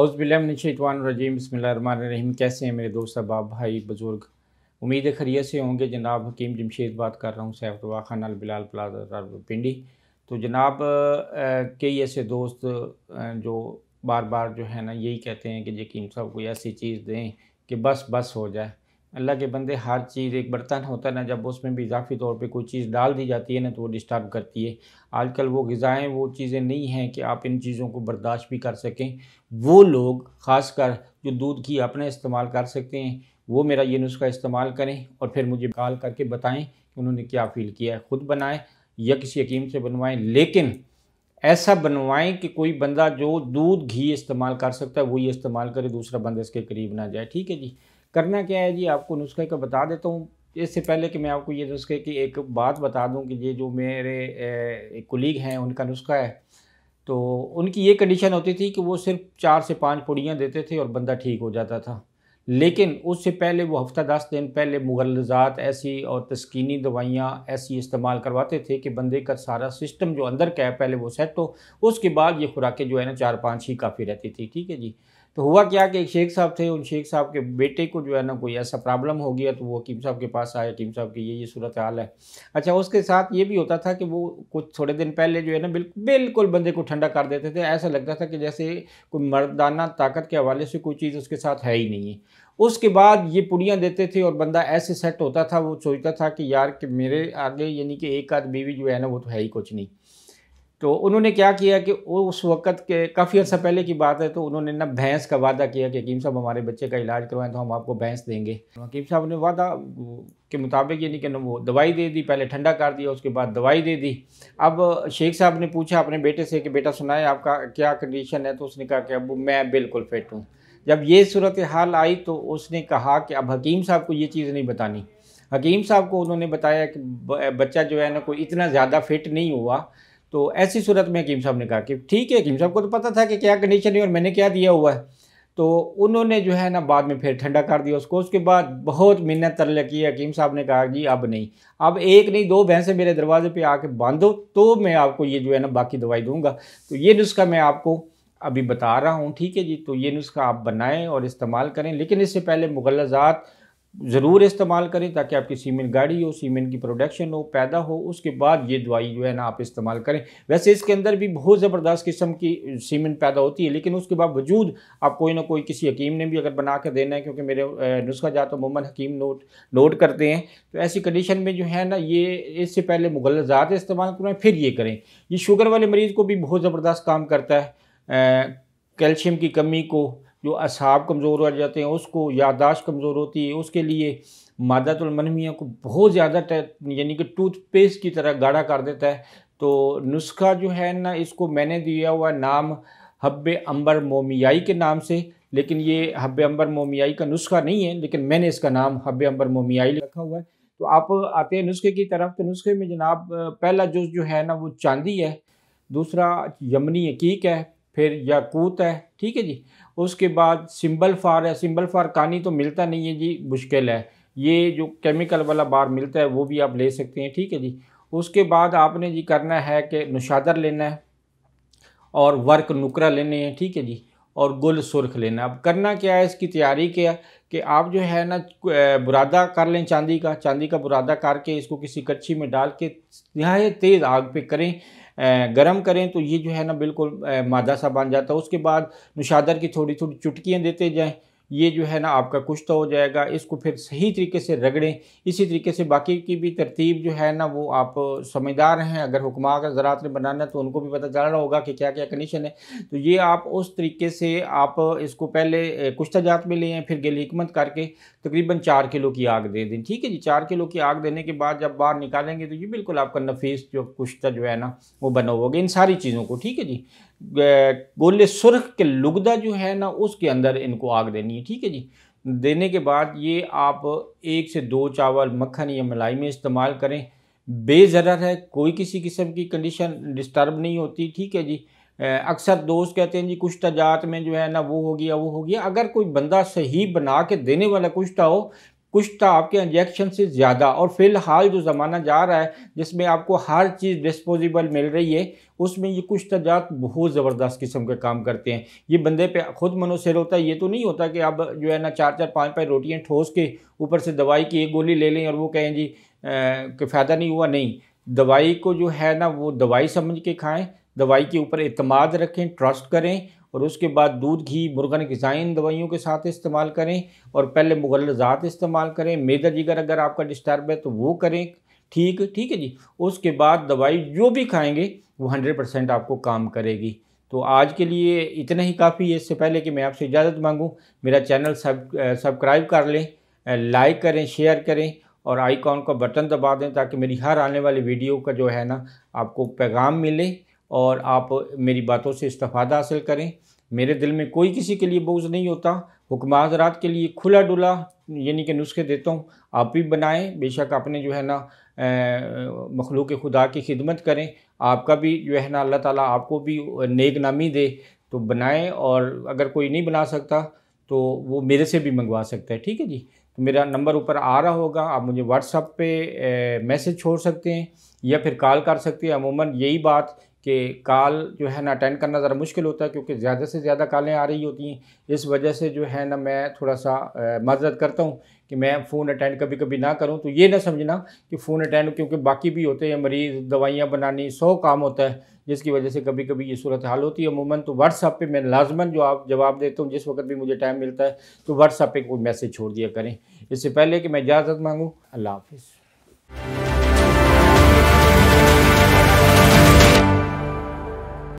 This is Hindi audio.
अउज़बिल्लाशवानरजीम रहीम कैसे हैं मेरे दोस्त अहबाब भाई बुज़ुर्ग उम्मीद खरीय से होंगे जनाब हकीम जमशेद बात कर रहा हूँ तो खान अल बिलाल प्लाजा पिंडी तो जनाब कई ऐसे दोस्त जो बार बार जो है ना यही कहते हैं कि यकीम साहब कोई ऐसी चीज़ दें कि बस बस हो जाए अल्लाह के बंदे हर चीज़ एक बर्तन होता है ना जब उसमें भी इजाफी तौर पे कोई चीज़ डाल दी जाती है ना तो वो डिस्टर्ब करती है आजकल वो गज़ाएँ वो चीज़ें नहीं हैं कि आप इन चीज़ों को बर्दाश्त भी कर सकें वो लोग ख़ासकर जो दूध घी अपने इस्तेमाल कर सकते हैं वो मेरा ये नुस्खा इस्तेमाल करें और फिर मुझे कॉल करके बताएँ कि उन्होंने क्या फ़ील किया है ख़ुद बनाएँ या किसी हकीम से बनवाएँ लेकिन ऐसा बनवाएं कि कोई बंदा जो दूध घी इस्तेमाल कर सकता है वही इस्तेमाल करे दूसरा बंदा इसके करीब ना जाए ठीक है जी करना क्या है जी आपको नुस्खे का बता देता हूँ इससे पहले कि मैं आपको ये नुस्खे की एक बात बता दूँ कि ये जो मेरे एक कुलीग हैं उनका नुस्खा है तो उनकी ये कंडीशन होती थी कि वो सिर्फ चार से पाँच पुड़ियाँ देते थे और बंदा ठीक हो जाता था लेकिन उससे पहले वो हफ्ता दस दिन पहले मुगलजात ऐसी और तस्कीनी दवाइयाँ ऐसी इस्तेमाल करवाते थे कि बंदे का सारा सिस्टम जो अंदर का है पहले वो सेट हो उसके बाद ये खुराकें जो है ना चार पाँच ही काफ़ी रहती थी ठीक है जी तो हुआ क्या कि एक शेख साहब थे उन शेख साहब के बेटे को जो है ना कोई ऐसा प्रॉब्लम हो गया तो वो हकीम साहब के पास आए हकीम साहब की ये ये सूरत हाल है अच्छा उसके साथ ये भी होता था कि वो कुछ थोड़े दिन पहले जो है ना बिल्कुल बिल्कुल बंदे को ठंडा कर देते थे ऐसा लगता था कि जैसे कोई मर्दाना ताकत के हवाले से कोई चीज़ उसके साथ है ही नहीं है उसके बाद ये पुड़ियाँ देते थे और बंदा ऐसे सेट होता था वो सोचता था कि यार कि मेरे आगे यानी कि एक आध बीवी जो है ना वो तो है ही कुछ नहीं तो उन्होंने क्या किया कि उस वक्त के काफ़ी अर्सा पहले की बात है तो उन्होंने ना भैंस का वादा किया कि हकीम साहब हमारे बच्चे का इलाज करवाएं तो हम आपको भैंस देंगे हकीम साहब ने वादा के मुताबिक यानी कि वो दवाई दे दी पहले ठंडा कर दिया उसके बाद दवाई दे दी अब शेख साहब ने पूछा अपने बेटे से कि बेटा सुनाए आपका क्या कंडीशन है तो उसने कहा कि अब मैं बिल्कुल फिट हूँ जब ये सूरत हाल आई तो उसने कहा कि अब हकीम साहब को ये चीज़ नहीं बतानी हकीम साहब को उन्होंने बताया कि बच्चा जो है ना कोई इतना ज़्यादा फिट नहीं हुआ तो ऐसी सूरत में हकीम साहब ने कहा कि ठीक है हकीम साहब को तो पता था कि क्या कंडीशन है और मैंने क्या दिया हुआ है तो उन्होंने जो है ना बाद में फिर ठंडा कर दिया उसको उसके बाद बहुत मिन्नत तरल की हकीम साहब ने कहा कि अब नहीं अब एक नहीं दो भैंसें मेरे दरवाजे पे आके बांधो तो मैं आपको ये जो है ना बाकी दवाई दूंगा तो ये नुस्खा मैं आपको अभी बता रहा हूँ ठीक है जी तो ये नुस्खा आप बनाएं और इस्तेमाल करें लेकिन इससे पहले मुगलजात ज़रूर इस्तेमाल करें ताकि आपकी सीमेंट गाड़ी हो सीमेंट की प्रोडक्शन हो पैदा हो उसके बाद ये दवाई जो है ना आप इस्तेमाल करें वैसे इसके अंदर भी बहुत ज़बरदस्त किस्म की सीमेंट पैदा होती है लेकिन उसके बावजूद आप कोई ना कोई किसी हकीम ने भी अगर बना कर देना है क्योंकि मेरे नुस्खा जात ममन हकीम नोट नोट करते हैं तो ऐसी कंडीशन में जो है ना ये इससे पहले मुगल ज़्यादा इस्तेमाल करें फिर ये करें ये शुगर वाले मरीज़ को भी बहुत ज़बरदस्त काम करता है कैल्शियम की कमी को जो असाब कमज़ोर हो जाते हैं उसको याददाश्त कमज़ोर होती है उसके लिए मादातुलमनमिया को बहुत ज़्यादा यानी कि टूथपेस्ट की तरह गाढ़ा कर देता है तो नुस्खा जो है ना इसको मैंने दिया हुआ नाम हब्ब अंबर मोमियाई के नाम से लेकिन ये हब्ब अंबर मोमियाई का नुस्खा नहीं है लेकिन मैंने इसका नाम हब्ब अंबर मोमियाई रखा हुआ है तो आप आते हैं नुस्खे की तरफ तो नुस्खे में जनाब पहला जो जो है ना वो चांदी है दूसरा यमनी हकीक है फिर याकूत है ठीक है जी उसके बाद सिंबल फार है सिंबल फार कानी तो मिलता नहीं है जी मुश्किल है ये जो केमिकल वाला बार मिलता है वो भी आप ले सकते हैं ठीक है जी उसके बाद आपने जी करना है कि नुशादर लेना है और वर्क नुकरा लेने हैं ठीक है जी और गुल सुरख लेना अब करना क्या है इसकी तैयारी क्या कि आप जो है ना बुरादा कर लें चांदी का चांदी का बुरादा करके इसको किसी कच्ची में डाल के नहाय तेज़ आग पे करें गर्म करें तो ये जो है ना बिल्कुल मादा सा बन जाता है उसके बाद नुशादर की थोड़ी थोड़ी चुटकियाँ देते जाएँ ये जो है ना आपका कुश्ता तो हो जाएगा इसको फिर सही तरीके से रगड़ें इसी तरीके से बाकी की भी तरतीब जो है ना वो आप समझदार हैं अगर हुक्मा का ज़रात ने बनाना तो उनको भी पता चल रहा होगा कि क्या क्या कंडीशन है तो ये आप उस तरीके से आप इसको पहले कुश्ता जात में ले आएँ फिर गिल हमत करके तकरीबन चार किलो की आग दे दें ठीक है जी चार किलो की आग देने के बाद जब बाहर निकालेंगे तो ये बिल्कुल आपका नफीस जो कुश्ता जो है ना वो बना होगा इन सारी चीज़ों को ठीक है जी गोले सुरख के लुगदा जो है ना उसके अंदर इनको आग देनी देनी है ठीक है जी देने के बाद ये आप एक से दो चावल मक्खन या मलाई में इस्तेमाल करें बेज़र है कोई किसी किस्म की कंडीशन डिस्टर्ब नहीं होती ठीक है जी अक्सर दोस्त कहते हैं जी कुछ तजात तो में जो है ना वो हो गया वो हो गया अगर कोई बंदा सही बना के देने वाला कुश्ता तो हो कुछ था तो आपके इंजेक्शन से ज़्यादा और फिलहाल जो ज़माना जा रहा है जिसमें आपको हर चीज़ डिस्पोजिबल मिल रही है उसमें ये कुछ तजात तो बहुत ज़बरदस्त किस्म के काम करते हैं ये बंदे पे खुद मनोसर होता है ये तो नहीं होता कि आप जो है ना चार चार पाँच पाँच रोटियाँ ठोस के ऊपर से दवाई की एक गोली ले लें और वो कहें जी कि फ़ायदा नहीं हुआ नहीं दवाई को जो है ना वो दवाई समझ के खाएँ दवाई के ऊपर अतमाद रखें ट्रस्ट करें और उसके बाद दूध घी मुर्गन ग़ज़ाइन दवाइयों के साथ इस्तेमाल करें और पहले मुगलजात इस्तेमाल करें मेदा जिगर अगर आपका डिस्टर्ब है तो वो करें ठीक ठीक है जी उसके बाद दवाई जो भी खाएंगे वो हंड्रेड परसेंट आपको काम करेगी तो आज के लिए इतना ही काफ़ी है इससे पहले कि मैं आपसे इजाज़त मांगूँ मेरा चैनल सब सब्सक्राइब कर लें लाइक करें शेयर करें और आइकॉन का बटन दबा दें ताकि मेरी हर आने वाली वीडियो का जो है ना आपको पैगाम मिले और आप मेरी बातों से इस्तफादा हासिल करें मेरे दिल में कोई किसी के लिए बोझ नहीं होता हुक्म हजरात के लिए खुला डुला यानी कि नुस्खे देता हूँ आप भी बनाएं बेशक आपने जो है ना मखलूक खुदा की खिदमत करें आपका भी जो है ना अल्लाह ताला आपको भी नेक नामी दे तो बनाएं और अगर कोई नहीं बना सकता तो वो मेरे से भी मंगवा सकता है ठीक है जी तो मेरा नंबर ऊपर आ रहा होगा आप मुझे व्हाट्सअप पे मैसेज छोड़ सकते हैं या फिर कॉल कर सकते हैं अमूमन यही बात कि काल जो है ना अटेंड करना ज़रा मुश्किल होता है क्योंकि ज़्यादा से ज़्यादा कालें आ रही होती हैं इस वजह से जो है ना मैं थोड़ा सा मदद करता हूँ कि मैं फ़ोन अटेंड कभी कभी ना करूँ तो ये ना समझना कि फ़ोन अटेंड क्योंकि बाकी भी होते हैं मरीज़ दवाइयाँ बनानी सौ काम होता है जिसकी वजह से कभी कभी ये सूरत हाल होती है अमूमन तो व्हाट्सअप पे मैं लाजमन जो आप जवाब देता हूँ जिस वक्त भी मुझे टाइम मिलता है तो व्हाट्सअप पे कोई मैसेज छोड़ दिया करें इससे पहले कि मैं इजाज़त मांगूँ अल्लाह हाफिज़